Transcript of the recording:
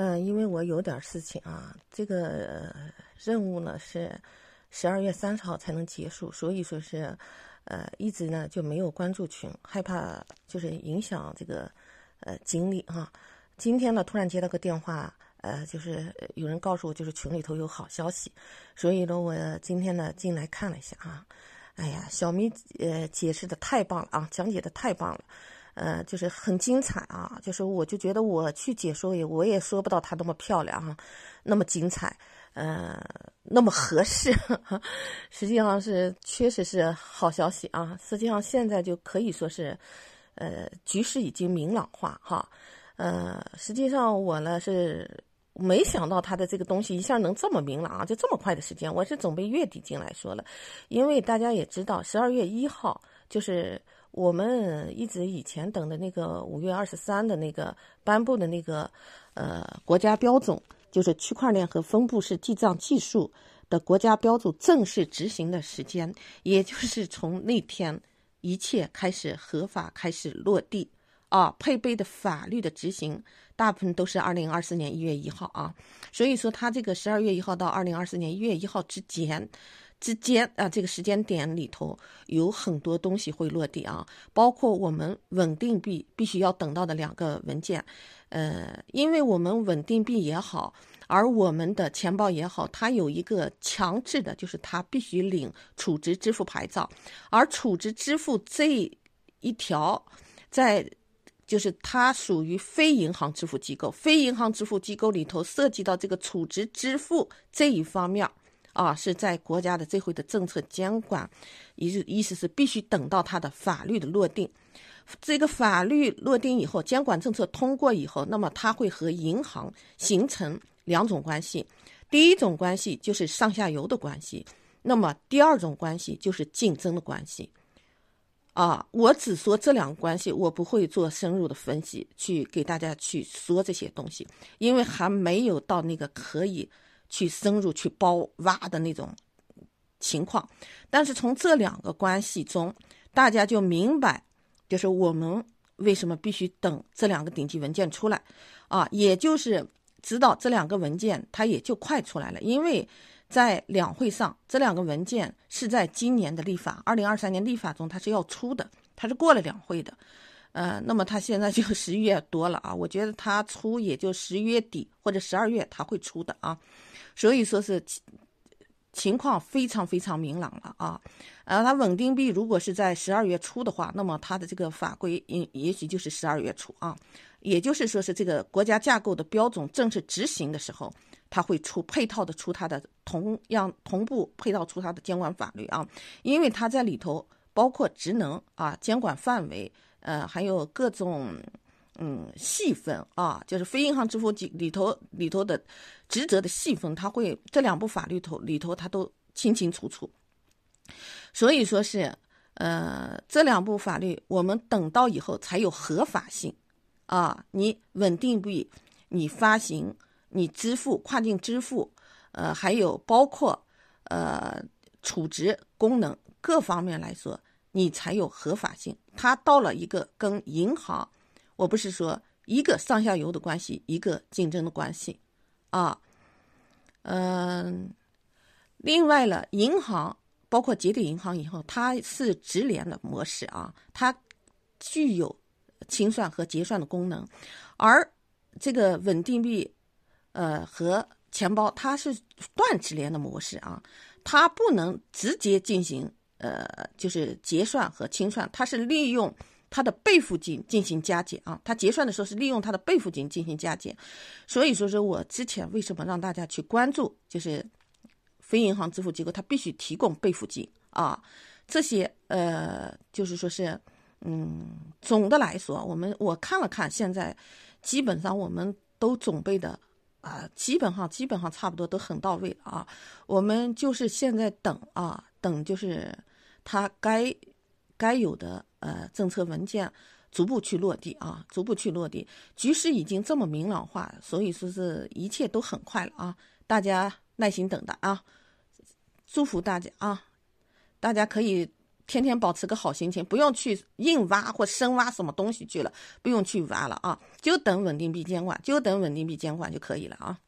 嗯，因为我有点事情啊，这个任务呢是十二月三十号才能结束，所以说是，呃，一直呢就没有关注群，害怕就是影响这个，呃，精力哈。今天呢突然接到个电话，呃，就是有人告诉我，就是群里头有好消息，所以呢我今天呢进来看了一下啊，哎呀，小咪呃解释的太棒了啊，讲解的太棒了。呃，就是很精彩啊！就是我就觉得我去解说也，我也说不到它那么漂亮哈，那么精彩，呃，那么合适。实际上是确实是好消息啊！实际上现在就可以说是，呃，局势已经明朗化哈。呃，实际上我呢是没想到他的这个东西一下能这么明朗啊，就这么快的时间，我是准备月底进来说了，因为大家也知道，十二月一号就是。我们一直以前等的那个五月二十三的那个颁布的那个，呃国家标准，就是区块链和分布式记账技术的国家标准正式执行的时间，也就是从那天一切开始合法开始落地啊，配备的法律的执行，大部分都是二零二四年一月一号啊，所以说他这个十二月一号到二零二四年一月一号之间。之间啊，这个时间点里头有很多东西会落地啊，包括我们稳定币必须要等到的两个文件，呃，因为我们稳定币也好，而我们的钱包也好，它有一个强制的，就是它必须领储值支付牌照，而储值支付这一条，在就是它属于非银行支付机构，非银行支付机构里头涉及到这个储值支付这一方面。啊，是在国家的这回的政策监管，意意思是必须等到它的法律的落定。这个法律落定以后，监管政策通过以后，那么它会和银行形成两种关系。第一种关系就是上下游的关系，那么第二种关系就是竞争的关系。啊，我只说这两个关系，我不会做深入的分析去给大家去说这些东西，因为还没有到那个可以。去深入去包挖的那种情况，但是从这两个关系中，大家就明白，就是我们为什么必须等这两个顶级文件出来，啊，也就是知道这两个文件它也就快出来了，因为在两会上，这两个文件是在今年的立法，二零二三年立法中它是要出的，它是过了两会的，呃，那么它现在就十一月多了啊，我觉得它出也就十一月底或者十二月它会出的啊。所以说是情情况非常非常明朗了啊，呃，它稳定币如果是在十二月初的话，那么它的这个法规也也许就是十二月初啊，也就是说是这个国家架构的标准正式执行的时候，它会出配套的出它的同样同步配套出它的监管法律啊，因为它在里头包括职能啊、监管范围，呃，还有各种。嗯，细分啊，就是非银行支付机里头里头的职责的细分，它会这两部法律头里头它都清清楚楚，所以说是，呃，这两部法律我们等到以后才有合法性啊。你稳定币，你发行，你支付跨境支付，呃，还有包括呃储值功能各方面来说，你才有合法性。它到了一个跟银行。我不是说一个上下游的关系，一个竞争的关系，啊，嗯，另外呢，银行包括节点银行以后，它是直连的模式啊，它具有清算和结算的功能，而这个稳定币，呃，和钱包它是断直连的模式啊，它不能直接进行呃，就是结算和清算，它是利用。它的备付金进行加减啊，它结算的时候是利用它的备付金进行加减，所以说是我之前为什么让大家去关注，就是非银行支付机构它必须提供备付金啊，这些呃就是说是，嗯，总的来说，我们我看了看现在，基本上我们都准备的啊，基本上基本上差不多都很到位啊，我们就是现在等啊等就是它该。该有的呃政策文件逐步去落地啊，逐步去落地。局势已经这么明朗化，所以说是一切都很快了啊，大家耐心等待啊，祝福大家啊，大家可以天天保持个好心情，不用去硬挖或深挖什么东西去了，不用去挖了啊，就等稳定币监管，就等稳定币监管就可以了啊。